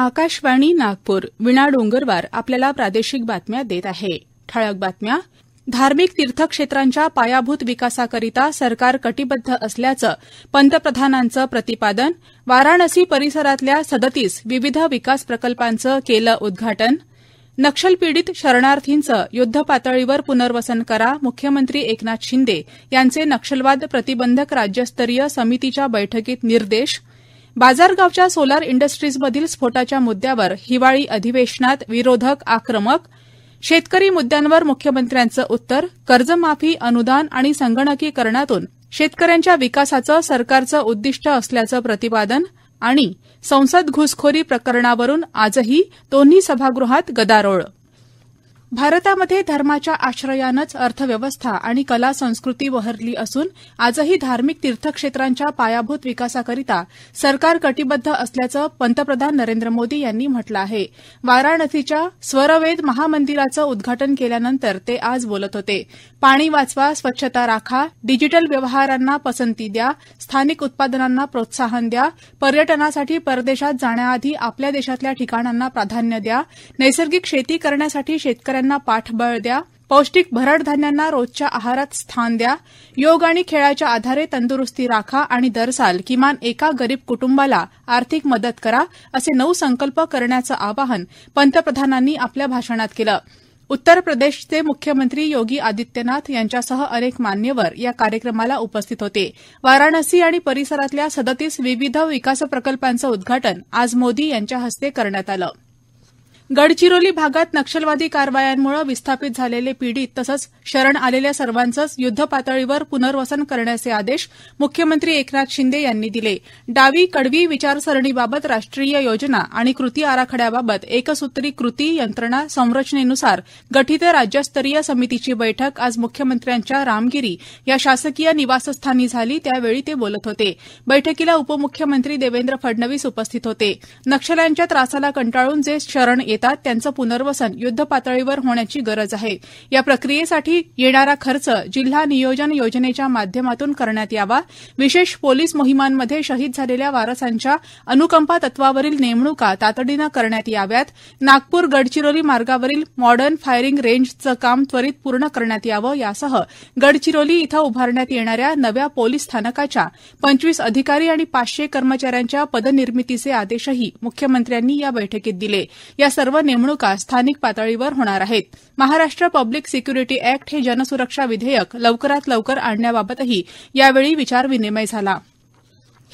आकाशवाणी नागपूर विणा डोंगरवार आपल्याला प्रादेशिक बातम्या देत आहे ठळक बातम्या धार्मिक तीर्थक्षेत्रांच्या पायाभूत विकासाकरिता सरकार कटिबद्ध असल्याचं पंतप्रधानांचं प्रतिपादन वाराणसी परिसरातल्या सदतीस विविध विकास प्रकल्पांचं केलं उद्घाटन नक्षलपीडित शरणार्थींचं युद्धपातळीवर पुनर्वसन करा मुख्यमंत्री एकनाथ शिंदे यांचे नक्षलवाद प्रतिबंधक राज्यस्तरीय समितीच्या बैठकीत निर्देश बाजारगावच्या सोलार इंडस्ट्रीजमधील स्फोटाच्या मुद्द्यावर हिवाळी अधिवेशनात विरोधक आक्रमक शेतकरी मुद्द्यांवर मुख्यमंत्र्यांचं उत्तर कर्जमाफी अनुदान आणि संगणकीकरणातून शेतकऱ्यांच्या विकासाचं सरकारचं उद्दिष्ट असल्याचं प्रतिपादन आणि संसद घुसखोरी प्रकरणावरून आजही दोन्ही सभागृहात गदारोळ भारतामध्ये धर्माच्या आश्रयानंच अर्थव्यवस्था आणि कला संस्कृती बहरली असून आजही धार्मिक तीर्थक्षेत्रांच्या पायाभूत विकासाकरिता सरकार कटिबद्ध असल्याचं पंतप्रधान नरेंद्र मोदी यांनी म्हटलं आहे वाराणसीच्या स्वरवेद महामंदिराचं उद्घाटन केल्यानंतर ते आज बोलत होते पाणी वाचवा स्वच्छता राखा डिजिटल व्यवहारांना पसंती द्या स्थानिक उत्पादनांना प्रोत्साहन द्या पर्यटनासाठी परदेशात जाण्याआधी आपल्या देशातल्या ठिकाणांना प्राधान्य द्या नैसर्गिक शेती करण्यासाठी शेतकऱ्यांना शेतकऱ्यांना पाठबळ द्या पौष्टिक भरड धान्यांना रोजच्या आहारात स्थान द्या योग आणि खेळाच्या आधारे तंदुरुस्ती राखा आणि दरसाल किमान एका गरीब कुटुंबाला आर्थिक मदत करा असे नऊ संकल्प करण्याचं आवाहन पंतप्रधानांनी आपल्या भाषणात केलं उत्तर प्रदेशचे मुख्यमंत्री योगी आदित्यनाथ यांच्यासह अनेक मान्यवर या कार्यक्रमाला उपस्थित होते वाराणसी आणि परिसरातल्या सदतीस विविध विकास प्रकल्पांचं उद्घाटन आज मोदी यांच्या हस्ते करण्यात आलं गडचिरोली भागात नक्षलवादी कारवायांमुळे विस्थापित झालेले पीडित तसंच शरण आलेल्या सर्वांचंच युद्धपातळीवर पुनर्वसन करण्याचे आदेश मुख्यमंत्री एकनाथ शिंदे यांनी दिले डावी कडवी विचारसरणीबाबत राष्ट्रीय योजना आणि कृती आराखड्याबाबत एकसूत्री कृती यंत्रणा संरचनेनुसार गठीत राज्यस्तरीय समितीची बैठक आज मुख्यमंत्र्यांच्या रामगिरी या शासकीय निवासस्थानी झाली त्यावेळी ते बोलत होते बैठकीला उपमुख्यमंत्री देवेंद्र फडणवीस उपस्थित होते नक्षल्यांच्या त्रासाला कंटाळून जे शरण येत येतात त्यांचं पुनर्वसन युद्धपातळीवर होण्याची गरज आहे या प्रक्रियेसाठी येणारा खर्च जिल्हा नियोजन योजनेच्या माध्यमातून करण्यात यावा विशेष पोलीस मोहिमांमध्ये शहीद झालेल्या वारसांच्या अनुकंपा तत्वावरील नेमणुका तातडीनं करण्यात याव्यात नागपूर गडचिरोली मार्गावरील मॉडर्न फायरिंग रेंजचं काम त्वरित पूर्ण करण्यात यावं यासह गडचिरोली इथं उभारण्यात येणाऱ्या नव्या पोलीस स्थानकाच्या पंचवीस अधिकारी आणि पाचशे कर्मचाऱ्यांच्या पदनिर्मितीचे आदेशही मुख्यमंत्र्यांनी या बैठकीत दिले या सर्व नेमणुका स्थानिक पातळीवर होणार आहेत महाराष्ट्र पब्लिक सिक्युरिटी अॅक्ट हे जनसुरक्षा विधेयक लवकरात लवकर आणण्याबाबतही यावेळी विचारविनिमय झाला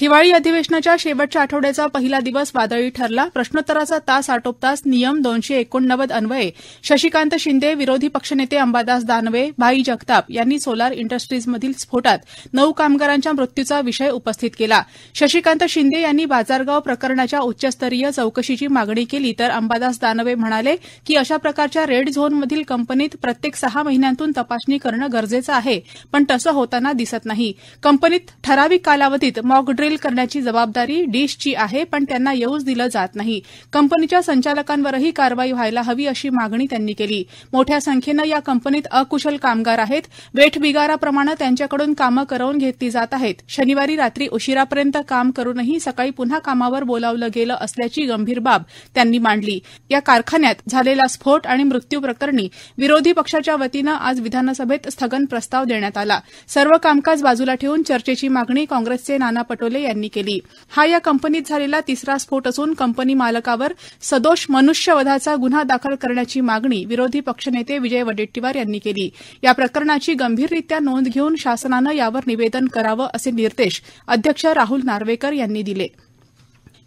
हिवाळी अधिवेशनाच्या शेवटच्या आठवड्याचा पहिला दिवस वादळी ठरला प्रश्नोत्तराचा तास आटोपताच नियम दोनशे एकोणनव्वद अन्वये शशिकांत शिंदे विरोधी पक्षनेते अंबादास दानवे भाई जगताप यांनी सोलार इंडस्ट्रीजमधील स्फोटात नऊ कामगारांच्या मृत्यूचा विषय उपस्थित केला शशिकांत शिंदे यांनी बाजारगाव प्रकरणाच्या उच्चस्तरीय चौकशीची मागणी केली तर अंबादास दानवे म्हणाले की अशा प्रकारच्या रेड झोनमधील कंपनीत प्रत्येक सहा महिन्यांतून तपासणी करणं गरजेचं आहे पण तसं होताना दिसत नाही कंपनीत ठराविक कालावधीत मॉक ड्रिल करण्याची जबाबदारी डिशची आहे पण त्यांना येऊच दिलं जात नाही कंपनीच्या संचालकांवरही कारवाई व्हायला हवी अशी मागणी त्यांनी केली मोठ्या संख्येनं या कंपनीत अकुशल कामगार आहेत वेठबिगाराप्रमाणे त्यांच्याकडून कामं करवून घेतली जात आहेत शनिवारी रात्री उशिरापर्यंत काम करूनही सकाळी पुन्हा कामावर बोलावलं गेलं असल्याची गंभीर बाब त्यांनी मांडली या कारखान्यात झालेला स्फोट आणि मृत्यू प्रकरणी विरोधी पक्षाच्या वतीनं आज विधानसभेत स्थगन प्रस्ताव देण्यात आला सर्व कामकाज बाजूला ठेवून चर्चेची मागणी काँग्रेसचे नाना पटोले यांनी केली हा या कंपनीत झालेला तिसरा स्फोट असून कंपनी मालकावर सदोष मनुष्यवधाचा गुन्हा दाखल करण्याची मागणी विरोधी पक्षनेते विजय वडेट्टीवार यांनी केली या प्रकरणाची गंभीररित्या नोंद घेऊन शासनानं यावर निवेदन करावं असे निर्देश अध्यक्ष राहुल नार्वेकर यांनी दिले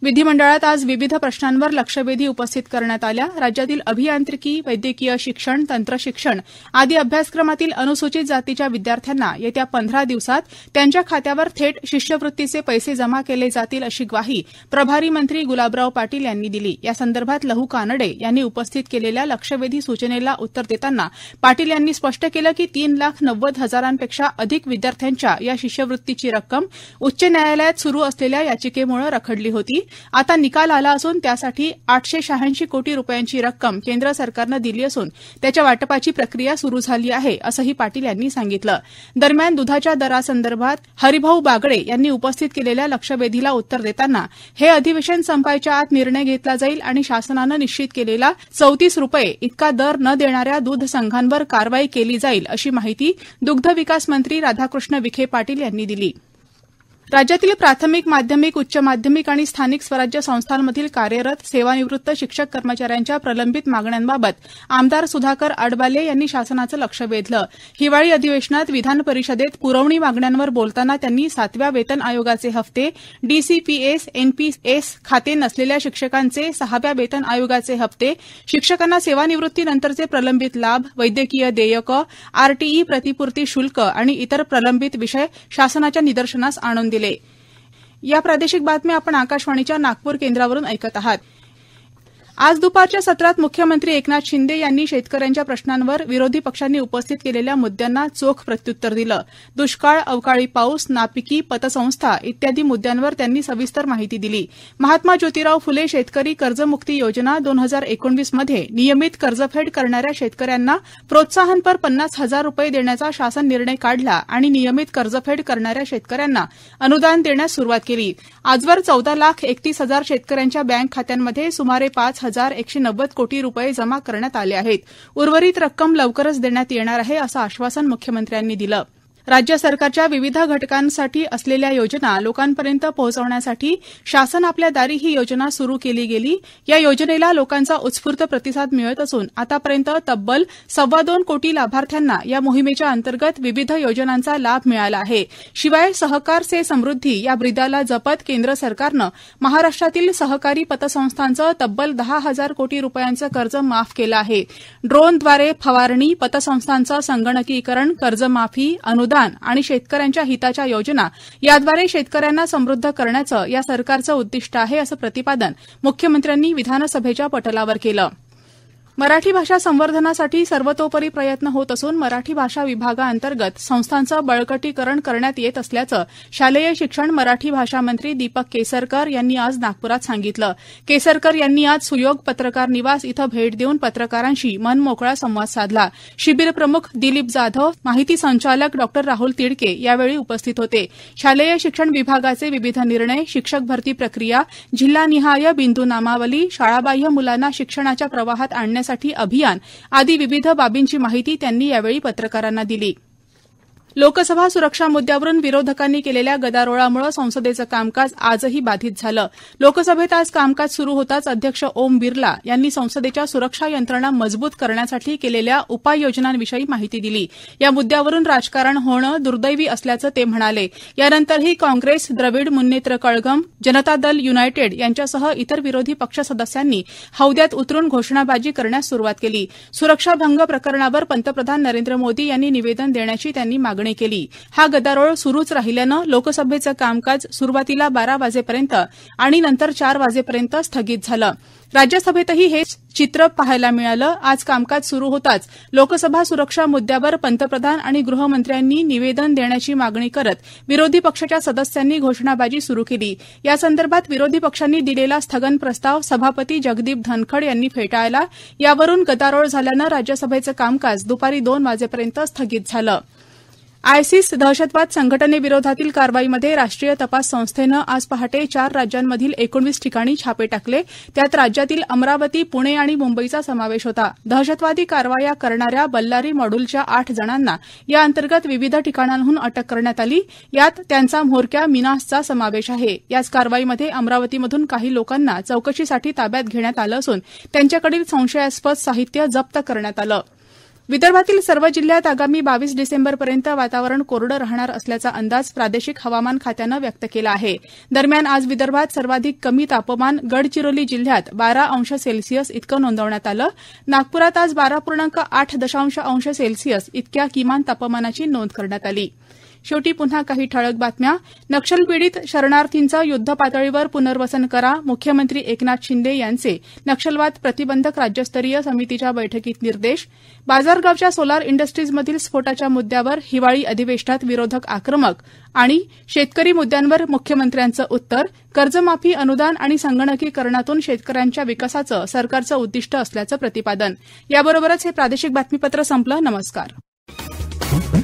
विधिमंडळात आज विविध प्रश्नांवर लक्षवेधी उपस्थित करण्यात आल्या राज्यातील अभियांत्रिकी वैद्यकीय शिक्षण तंत्रशिक्षण आदी अभ्यासक्रमातील अनुसूचित जातीच्या विद्यार्थ्यांना येत्या पंधरा दिवसात त्यांच्या खात्यावर थेट शिष्यवृत्तीचे पैसे जमा केले जातील अशी ग्वाही प्रभारी मंत्री गुलाबराव पाटील यांनी दिली यासंदर्भात लहू कानडे यांनी उपस्थित केलेल्या लक्षवेधी सूचनेला उत्तर देताना पाटील यांनी स्पष्ट केलं की तीन लाख नव्वद हजारांपेक्षा अधिक विद्यार्थ्यांच्या या शिष्यवृत्तीची रक्कम उच्च न्यायालयात सुरू असलेल्या याचिकेमुळे रखडली होती आता निकाल आला असून त्यासाठी आठशे शहाऐंशी कोटी रुपयांची रक्कम केंद्र सरकारनं दिली असून त्याच्या वाटपाची प्रक्रिया सुरू झाली आहे असंही पाटील यांनी सांगितलं दरम्यान दुधाच्या दरासंदर्भात हरिभाऊ बागडे यांनी उपस्थित केलेल्या लक्षवेधीला उत्तर देताना हे अधिवेशन संपायच्या आत निर्णय घेतला जाईल आणि शासनानं निश्चित केलेला चौतीस रुपये इतका दर न देणाऱ्या दूध संघांवर कारवाई केली जाईल अशी माहिती दुग्ध विकास मंत्री राधाकृष्ण विखे पाटील यांनी दिली राज्यातील प्राथमिक माध्यमिक उच्च माध्यमिक आणि स्थानिक स्वराज्य संस्थांमधील कार्यरत सेवानिवृत्त शिक्षक कर्मचाऱ्यांच्या प्रलंबित मागण्यांबाबत आमदार सुधाकर आडबाले यांनी शासनाचं लक्ष वेधलं हिवाळी अधिवेशनात विधान परिषदेत पुरवणी मागण्यांवर बोलताना त्यांनी सातव्या वेतन आयोगाचे हप्ते डीसीपीएस एनपीएस खाते नसलेल्या शिक्षकांचे सहाव्या वेतन आयोगाचे हप्ते शिक्षकांना सेवानिवृत्तीनंतरचे प्रलंबित लाभ वैद्यकीय देयकं आरटीई प्रतिपूर्ती शुल्क आणि इतर प्रलंबित विषय शासनाच्या निदर्शनास आणून या प्रादेशिक बातम्या आपण आकाशवाणीच्या नागपूर केंद्रावरून ऐकत आहात आज दुपारच्या सत्रात मुख्यमंत्री एकनाथ शिंदे यांनी शेतकऱ्यांच्या प्रश्नांवर विरोधी पक्षांनी उपस्थित केलेल्या मुद्द्यांना चोख प्रत्युत्तर दिलं दुष्काळ अवकाळी पाऊस नापिकी पतसंस्था इत्यादी मुद्द्यांवर त्यांनी सविस्तर माहिती दिली महात्मा ज्योतिराव फुले शेतकरी कर्जमुक्ती योजना दोन हजार एकोणवीसमध्ये नियमित कर्जफेड करणाऱ्या शेतकऱ्यांना प्रोत्साहनपर पन्नास हजार रुपये देण्याचा शासन निर्णय काढला आणि नियमित कर्जफेड करणाऱ्या शेतकऱ्यांना अनुदान देण्यास सुरुवात केली आजवर चौदा लाख एकतीस हजार शेतकऱ्यांच्या बँक खात्यांमध्ये सुमारे पाच हजार एकशे नव्वद कोटी रुपये जमा करण्यात आले आहेत उर्वरित रक्कम लवकरच देण्यात येणार आहे असं आश्वासन मुख्यमंत्र्यांनी दिलं राज्य सरकारच्या विविध घटकांसाठी असलेल्या योजना लोकांपर्यंत पोहोचवण्यासाठी शासन आपल्या दारी ही योजना सुरू केली गेली या योजनेला लोकांचा उत्स्फूर्त प्रतिसाद मिळत असून आतापर्यंत तब्बल सव्वा दोन कोटी लाभार्थ्यांना या मोहिमेच्या अंतर्गत विविध योजनांचा लाभ मिळाला आहे शिवाय सहकार से समृद्धी या ब्रिदाला जपत केंद्र सरकारनं महाराष्ट्रातील सहकारी पतसंस्थांचं तब्बल दहा हजार कोटी रुपयांचं कर्ज माफ केलं आहे ड्रोनद्वारे फवारणी पतसंस्थांचं संगणकीकरण कर्जमाफी अनुदान आणि शेतकऱ्यांच्या हिताच्या योजना याद्वारे शेतकऱ्यांना समृद्ध करण्याचं या सरकारचं उद्दिष्ट आहे असं प्रतिपादन मुख्यमंत्र्यांनी विधानसभेच्या पटलावर केलं मराठी भाषा संवर्धनासाठी सर्वतोपरी प्रयत्न होत असून मराठी भाषा विभागाअंतर्गत संस्थांचं बळकटीकरण करण्यात येत असल्याचं शालेय शिक्षण मराठी भाषा मंत्री दीपक केसरकर यांनी आज नागपुरात सांगितलं केसरकर यांनी आज सुयोग पत्रकार निवास इथं भेट देऊन पत्रकारांशी मनमोकळा संवाद साधला शिबिर प्रमुख दिलीप जाधव माहिती संचालक डॉ राहुल तिडके यावेळी उपस्थित होते शालेय शिक्षण विभागाचे विविध निर्णय शिक्षक भरती प्रक्रिया जिल्हानिहाय बिंदू नामावली शाळाबाह्य मुलांना शिक्षणाच्या प्रवाहात आणण्यास करण्यासाठी अभियान आदी विविध बाबींची माहिती त्यांनी यावेळी पत्रकारांना दिली लोकसभा सुरक्षा मुद्यावरून विरोधकांनी केलेल्या गदारोळामुळे संसदेचं कामकाज आजही बाधित झालं लोकसभेत आज कामकाज सुरू होताच अध्यक्ष ओम बिर्ला यांनी संसदेच्या सुरक्षा यंत्रणा मजबूत करण्यासाठी केलेल्या उपाययोजनांविषयी माहिती दिली या मुद्यावरून राजकारण होणं दुर्दैवी असल्याचं ते म्हणाले यानंतरही काँग्रेस द्रविड मुन्नेत्र कळगम जनता दल युनायटेड यांच्यासह इतर विरोधी पक्ष सदस्यांनी हौद्यात उतरून घोषणाबाजी करण्यास सुरुवात केली सुरक्षाभंग प्रकरणावर पंतप्रधान नरेंद्र मोदी यांनी निवेदन देण्याची त्यांनी मागणी मागणी केली हा गदारोळ सुरूच राहिल्यानं लोकसभेचं कामकाज सुरुवातीला बारा वाजेपर्यंत आणि नंतर चार वाजेपर्यंत स्थगित झालं राज्यसभेतही हे चित्र पाहायला मिळालं आज कामकाज सुरू होताच लोकसभा सुरक्षा मुद्द्यावर पंतप्रधान आणि गृहमंत्र्यांनी निवेदन देण्याची मागणी करत विरोधी पक्षाच्या सदस्यांनी घोषणाबाजी सुरू केली यासंदर्भात विरोधी पक्षांनी दिलेला स्थगन प्रस्ताव सभापती जगदीप धनखड यांनी फेटाळला यावरून गदारोळ झाल्यानं राज्यसभेचं कामकाज दुपारी दोन वाजेपर्यंत स्थगित झालं आयसिस दहशतवाद संघटनेविरोधातील कारवाईमध्ये राष्ट्रीय तपास संस्थेनं आज पहाटे चार राज्यांमधील एकोणवीस ठिकाणी छापे टाकले त्यात राज्यातील अमरावती पुणे आणि मुंबईचा समावेश होता दहशतवादी कारवाया करणाऱ्या बल्लारी मॉड्यूलच्या आठ जणांना या अंतर्गत विविध ठिकाणांहून अटक करण्यात आली यात त्यांचा म्होरक्या मिनासचा समावेश आहे याच कारवाईमध्ये अमरावतीमधून काही लोकांना चौकशीसाठी ताब्यात घेण्यात आलं असून त्यांच्याकडील संशयास्पद साहित्य जप्त करण्यात आलं विदर्भातील सर्व जिल्ह्यात आगामी बावीस डिसेंबरपर्यंत वातावरण कोरडं राहणार असल्याचा अंदाज प्रादेशिक हवामान खात्यानं व्यक्त केला आहे दरम्यान आज विदर्भात सर्वाधिक कमी तापमान गडचिरोली जिल्ह्यात बारा अंश सेल्सिअस इतकं नोंदवण्यात आलं नागपुरात आज बारा पूर्णांक आठ दशांश अंश सेल्सिअस इतक्या किमान तापमानाची नोंद करण्यात आली शेवटी पुन्हा काही ठळक बातम्या नक्षलपीडित शरणार्थींचं युद्धपातळीवर पुनर्वसन करा मुख्यमंत्री एकनाथ शिंदे यांचे नक्षलवाद प्रतिबंधक राज्यस्तरीय समितीच्या बैठकीत निर्देश बाजारगावच्या सोलार इंडस्ट्रीजमधील स्फोटाच्या मुद्द्यावर हिवाळी अधिवेशनात विरोधक आक्रमक आणि शेतकरी मुद्द्यांवर मुख्यमंत्र्यांचं उत्तर कर्जमाफी अनुदान आणि संगणकीकरणातून शेतकऱ्यांच्या विकासाचं सरकारचं उद्दिष्ट असल्याचं प्रतिपादन याबरोबरच हे प्रादेशिक बातमीपत्र संपलं नमस्कार